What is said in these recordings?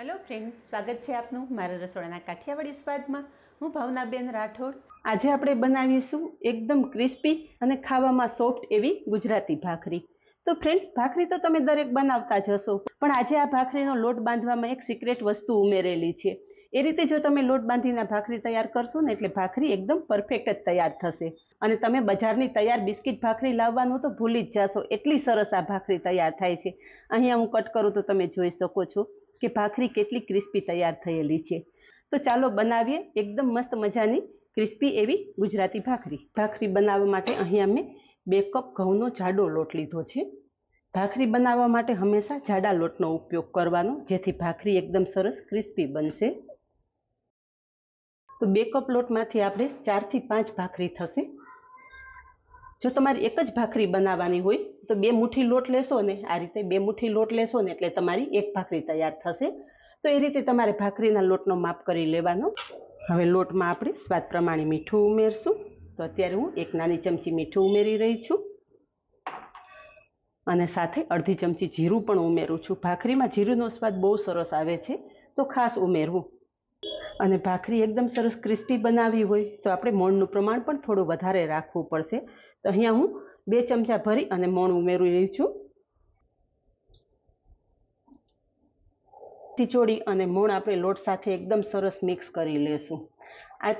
hello friend સ્વાગત છે આપનું મારા રસોડાના કાઠિયાવાડી સ્વાદમાં હું ભાવનાબેન રાઠોડ આજે આપણે બનાવીશું એકદમ ક્રિસ્પી અને ખાવામાં સોફ્ટ એવી ગુજરાતી ભાખરી તો ફ્રેન્ડ્સ ભાખરી તો તમે દરેક બનાવતા જ હશો પણ આજે આ ભાખરીનો લોટ બાંધવામાં એક સિક્રેટ વસ્તુ ઉમેરેલી છે એ રીતે જો તમે લોટ બાંધીને ભાખરી તૈયાર કરશો ને એટલે ભાખરી એકદમ પરફેક્ટ જ તૈયાર થશે અને તમે બજારની તૈયાર બિસ્કિટ ભાખરી લાવવાનું તો ભૂલી જ જશો એટલી સરસ આ ભાખરી તૈયાર થાય છે અહીંયા હું કટ કરું તો તમે જોઈ શકો છો કે ભાખરી કેટલી ક્રિસ્પી તૈયાર થયેલી છે તો ચાલો બનાવીએ એકદમ મસ્ત મજાની ક્રિસ્પી એવી ગુજરાતી ભાખરી ભાખરી બનાવવા માટે અહીંયા મેં બે કપ ઘઉંનો જાડો લોટ લીધો છે ભાખરી બનાવવા માટે હંમેશા જાડા લોટનો ઉપયોગ કરવાનો જેથી ભાખરી એકદમ સરસ ક્રિસ્પી બનશે તો બે કપ લોટમાંથી આપણે ચારથી પાંચ ભાખરી થશે જો તમારે એક જ ભાખરી બનાવવાની હોય તો બે મુઠ્ઠી લોટ લેશો ને આ રીતે બે મુઠ્ઠી લોટ લેશો ને એટલે તમારી એક ભાખરી તૈયાર થશે તો એ રીતે તમારે ભાખરીના લોટનો માપ કરી લેવાનો હવે લોટમાં આપણે સ્વાદ પ્રમાણે મીઠું ઉમેરશું તો અત્યારે હું એક નાની ચમચી મીઠું ઉમેરી રહી છું અને સાથે અડધી ચમચી જીરું પણ ઉમેરું છું ભાખરીમાં જીરુંનો સ્વાદ બહુ સરસ આવે છે તો ખાસ ઉમેરવું અને ભાખરી એકદમ સરસ ક્રિસ્પી બનાવી હોય તો આપણે મોણનું પ્રમાણ પણ થોડું વધારે રાખવું પડશે તો અહીંયા હું બે ચમચા ભરી અને મોણ ઉમેરી રહી છું ચિચોડી અને મોણ આપણે લોટ સાથે એકદમ સરસ મિક્સ કરી લેશું આ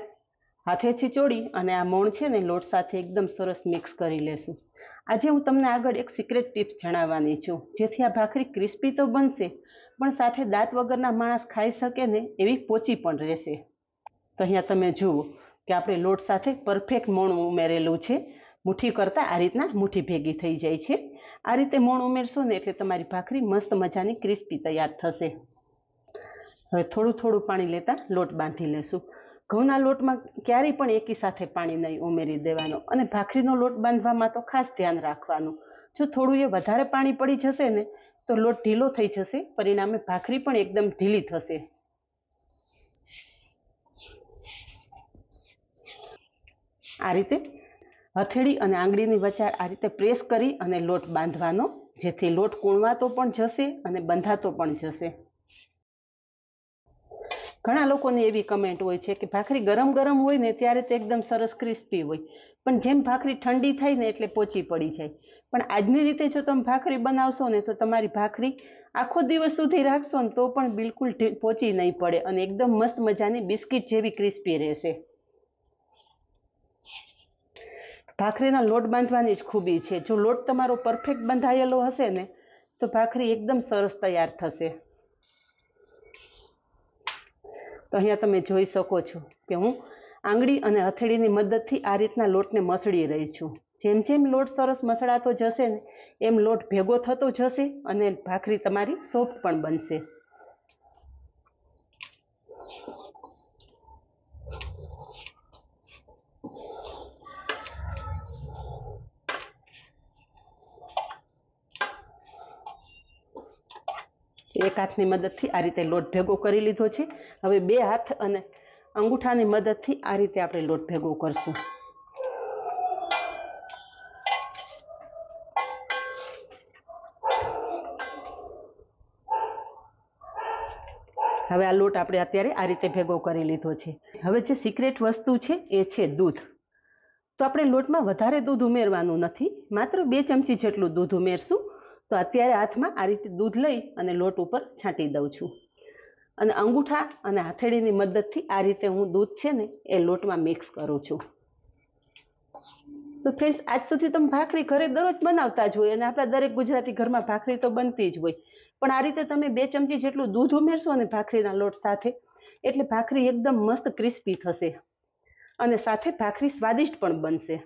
હાથે ચિચોડી અને આ મોણ છે ને લોટ સાથે એકદમ સરસ મિક્સ કરી લેશું આજે હું તમને આગળ એક સિક્રેટ ટિપ્સ જણાવવાની છું જેથી આ ભાખરી ક્રિસ્પી તો બનશે પણ સાથે દાંત વગરના માણસ ખાઈ શકે ને એવી પોચી પણ રહેશે તો અહીંયા તમે જુઓ કે આપણે લોટ સાથે પરફેક્ટ મોણ ઉમેરેલું છે મુઠ્ઠી કરતાં આ રીતના મુઠ્ઠી ભેગી થઈ જાય છે આ રીતે મોણ ઉમેરશો ને એટલે તમારી ભાખરી મસ્ત મજાની ક્રિસ્પી તૈયાર થશે હવે થોડું થોડું પાણી લેતા લોટ બાંધી લેશું ઘઉંના લોટમાં ક્યારેય પણ એકી સાથે પાણી નહીં ઉમેરી દેવાનો અને ભાખરીનો લોટ બાંધવામાં તો ખાસ ધ્યાન રાખવાનું જો થોડું એ વધારે પાણી પડી જશે ને તો લોટ ઢીલો થઈ જશે પરિણામે ભાખરી પણ એકદમ ઢીલી થશે આ રીતે હથેળી અને આંગળીની વચાર આ રીતે પ્રેસ કરી અને લોટ બાંધવાનો જેથી લોટ કૂણવાતો પણ જશે અને બંધાતો પણ જશે ઘણા લોકોની એવી કમેન્ટ હોય છે કે ભાખરી ગરમ ગરમ હોય ને ત્યારે તો એકદમ સરસ ક્રિસ્પી હોય પણ જેમ ભાખરી ઠંડી થાય ને એટલે પોચી પડી જાય પણ આજની રીતે જો તમે ભાખરી બનાવશો ને તો તમારી ભાખરી આખો દિવસ સુધી રાખશો ને તો પણ બિલકુલ પોચી નહીં પડે અને એકદમ મસ્ત મજાની બિસ્કિટ જેવી ક્રિસ્પી રહેશે ભાખરીના લોટ બાંધવાની જ ખૂબી છે જો લોટ તમારો પરફેક્ટ બંધાયેલો હશે ને તો ભાખરી એકદમ સરસ તૈયાર થશે તો અહીંયા તમે જોઈ શકો છો કે હું આંગળી અને હથેળીની મદદથી આ રીતના લોટને મસળી રહી છું જેમ જેમ લોટ સરસ મસળાતો જશે ને એમ લોટ ભેગો થતો જશે અને ભાખરી તમારી સોફ્ટ પણ બનશે એક હાથની મદદથી આ રીતે લોટ ભેગો કરી લીધો છે હવે બે હાથ અને અંગૂઠાની મદદથી આ રીતે આપણે લોટ ભેગો કરશું હવે આ લોટ આપણે અત્યારે આ રીતે ભેગો કરી લીધો છે હવે જે સિક્રેટ વસ્તુ છે એ છે દૂધ તો આપણે લોટમાં વધારે દૂધ ઉમેરવાનું નથી માત્ર બે ચમચી જેટલું દૂધ ઉમેરશું તો અત્યારે હાથમાં આ રીતે દૂધ લઈ અને લોટ ઉપર છાંટી દઉં છું અને અંગૂઠા અને હાથેળીની મદદથી આ રીતે હું દૂધ છે ને એ લોટમાં મિક્સ કરું છું તો ફ્રેન્ડ્સ આજ સુધી તમે ભાખરી ઘરે દરરોજ બનાવતા જ હોય અને આપણા દરેક ગુજરાતી ઘરમાં ભાખરી તો બનતી જ હોય પણ આ રીતે તમે બે ચમચી જેટલું દૂધ ઉમેરશો અને ભાખરીના લોટ સાથે એટલે ભાખરી એકદમ મસ્ત ક્રિસ્પી થશે અને સાથે ભાખરી સ્વાદિષ્ટ પણ બનશે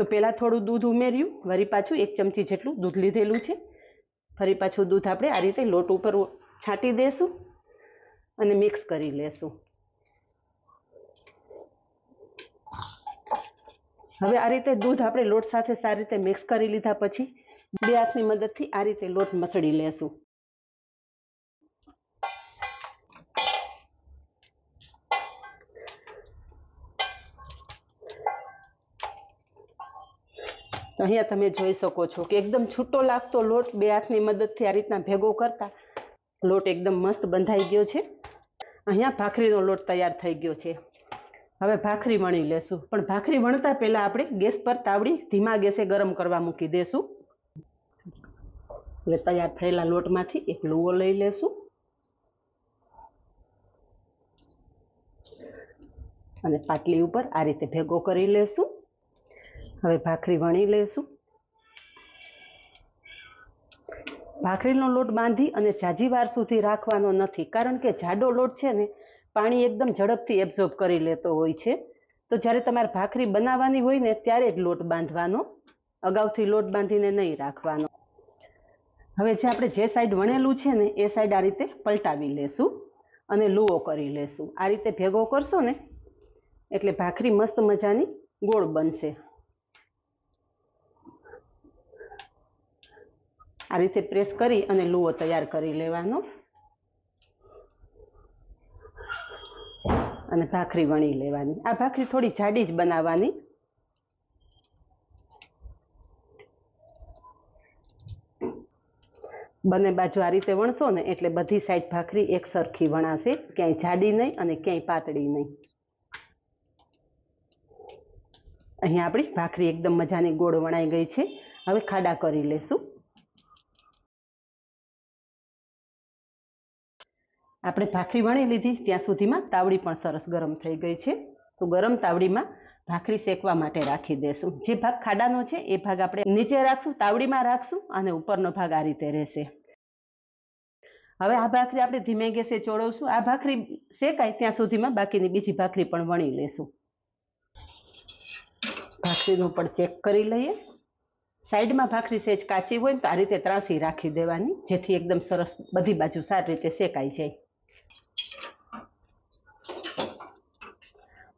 તો પહેલાં થોડું દૂધ ઉમેર્યું વળી પાછું એક ચમચી જેટલું દૂધ લીધેલું છે ફરી પાછું દૂધ આપણે આ રીતે લોટ ઉપર છાંટી દેશું અને મિક્સ કરી લેશું હવે આ રીતે દૂધ આપણે લોટ સાથે સારી રીતે મિક્સ કરી લીધા પછી બે હાથની મદદથી આ રીતે લોટ મસળી લેશું અહીંયા તમે જોઈ શકો છો કે એકદમ છૂટો લાગતો લોટ બે હાથની મદદથી આ રીતના ભેગો કરતા લોટ એકદમ મસ્ત બંધાઈ ગયો છે અહીંયા ભાખરીનો લોટ તૈયાર થઈ ગયો છે હવે ભાખરી વણી લેશું પણ ભાખરી વણતા પહેલાં આપણે ગેસ પર તાવડી ધીમા ગેસે ગરમ કરવા મૂકી દેશું એટલે તૈયાર થયેલા લોટમાંથી એક લુવો લઈ લેશું અને પાટલી ઉપર આ રીતે ભેગો કરી લેશું હવે ભાખરી વણી લઈશું ભાખરીનો લોટ બાંધી અને જાજી સુધી રાખવાનો નથી કારણ કે જાડો લોટ છે ને પાણી એકદમ ઝડપથી એબ્ઝોર્બ કરી લેતો હોય છે તો જ્યારે તમારે ભાખરી બનાવવાની હોય ને ત્યારે જ લોટ બાંધવાનો અગાઉથી લોટ બાંધીને નહીં રાખવાનો હવે જે આપણે જે સાઈડ વણેલું છે ને એ સાઈડ આ રીતે પલટાવી લેશું અને લુઓ કરી લેશું આ રીતે ભેગો કરશું ને એટલે ભાખરી મસ્ત મજાની ગોળ બનશે આ રીતે પ્રેસ કરી અને લુઓ તૈયાર કરી લેવાનો અને ભાખરી વણી લેવાની આ ભાખરી થોડી જાડી જ બનાવવાની બંને બાજુ આ રીતે વણશો ને એટલે બધી સાઈડ ભાખરી એક સરખી વણાશે ક્યાંય જાડી નહીં અને ક્યાંય પાતળી નહીં અહીંયા આપણી ભાખરી એકદમ મજાની ગોળ વણાઈ ગઈ છે હવે ખાડા કરી લેશું આપણે ભાખરી વણી લીધી ત્યાં સુધીમાં તાવડી પણ સરસ ગરમ થઈ ગઈ છે તો ગરમ તાવડીમાં ભાખરી શેકવા માટે રાખી દેશું જે ભાગ ખાડાનો છે એ ભાગ આપણે નીચે રાખશું તાવડીમાં રાખશું અને ઉપરનો ભાગ આ રીતે રહેશે હવે આ ભાખરી આપણે ધીમે ગેસે ચોળવશું આ ભાખરી શેકાય ત્યાં સુધીમાં બાકીની બીજી ભાખરી પણ વણી લેશું ભાખરીનું પણ ચેક કરી લઈએ સાઈડમાં ભાખરી સહેજ કાચી હોય તો આ રીતે ત્રાંસી રાખી દેવાની જેથી એકદમ સરસ બધી બાજુ સારી રીતે શેકાઈ જાય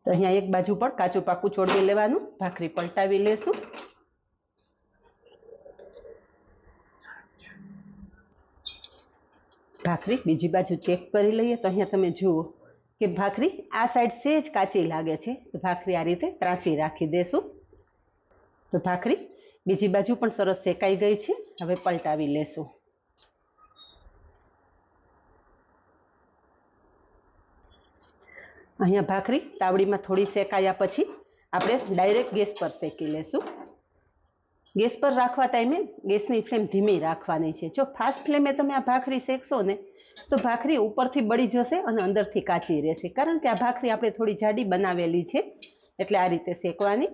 તો અહીંયા એક બાજુ પણ કાચું પાકું ચોડવી લેવાનું ભાખરી પલટાવી લેશું ભાખરી બીજી બાજુ ચેક કરી લઈએ તો અહીંયા તમે જુઓ કે ભાખરી આ સાઈડ સેજ કાચી લાગે છે તો ભાખરી આ રીતે ત્રાસી રાખી દેશું તો ભાખરી બીજી બાજુ પણ સરસ શેકાઈ ગઈ છે હવે પલટાવી લેશું અહીંયા ભાખરી તાવડીમાં થોડી શેકાયા પછી આપણે ડાયરેક્ટ ગેસ પર શેકી લેશું ગેસ પર રાખવા ટાઈમે ગેસની ફ્લેમ ધીમી રાખવાની છે જો ફાસ્ટ ફ્લેમે તમે આ ભાખરી શેકશો ને તો ભાખરી ઉપરથી બળી જશે અને અંદરથી કાચી રહેશે કારણ કે આ ભાખરી આપણે થોડી જાડી બનાવેલી છે એટલે આ રીતે શેકવાની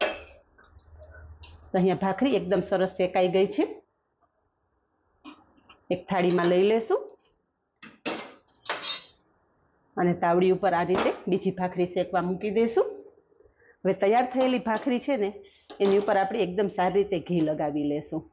તો અહીંયા ભાખરી એકદમ સરસ શેકાઈ ગઈ છે એક થાળીમાં લઈ લેશું અને તાવડી ઉપર આ રીતે બીજી ભાખરી શેકવા મૂકી દઈશું હવે તૈયાર થયેલી ભાખરી છે ને એની ઉપર આપણે એકદમ સારી રીતે ઘી લગાવી લેશું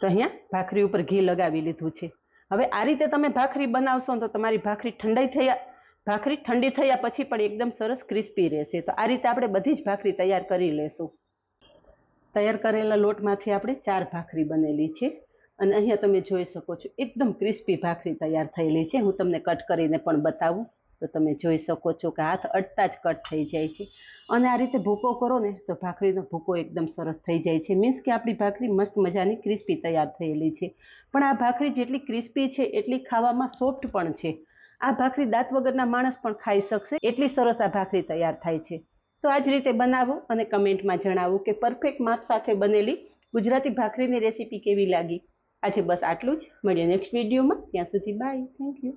તો અહીંયા ભાખરી ઉપર ઘી લગાવી લીધું છે હવે આ રીતે તમે ભાખરી બનાવશો તો તમારી ભાખરી ઠંડાઈ થયા ભાખરી ઠંડી થયા પછી પણ એકદમ સરસ ક્રિસ્પી રહેશે તો આ રીતે આપણે બધી જ ભાખરી તૈયાર કરી લેશું તૈયાર કરેલા લોટમાંથી આપણે ચાર ભાખરી બનેલી છે અને અહીંયા તમે જોઈ શકો છો એકદમ ક્રિસ્પી ભાખરી તૈયાર થયેલી છે હું તમને કટ કરીને પણ બતાવું તો તમે જોઈ શકો છો કે હાથ અડતા જ કટ થઈ જાય છે અને આ રીતે ભૂકો કરો ને તો ભાખરીનો ભૂકો એકદમ સરસ થઈ જાય છે મીન્સ કે આપણી ભાખરી મસ્ત મજાની ક્રિસ્પી તૈયાર થયેલી છે પણ આ ભાખરી જેટલી ક્રિસ્પી છે એટલી ખાવામાં સોફ્ટ પણ છે આ ભાખરી દાંત વગરના માણસ પણ ખાઈ શકશે એટલી સરસ આ ભાખરી તૈયાર થાય છે તો આ જ રીતે બનાવો અને કમેન્ટમાં જણાવો કે પરફેક્ટ માપ સાથે બનેલી ગુજરાતી ભાખરીની રેસીપી કેવી લાગી આજે બસ આટલું જ મળીએ નેક્સ્ટ વિડીયોમાં ત્યાં સુધી બાય થેન્ક યુ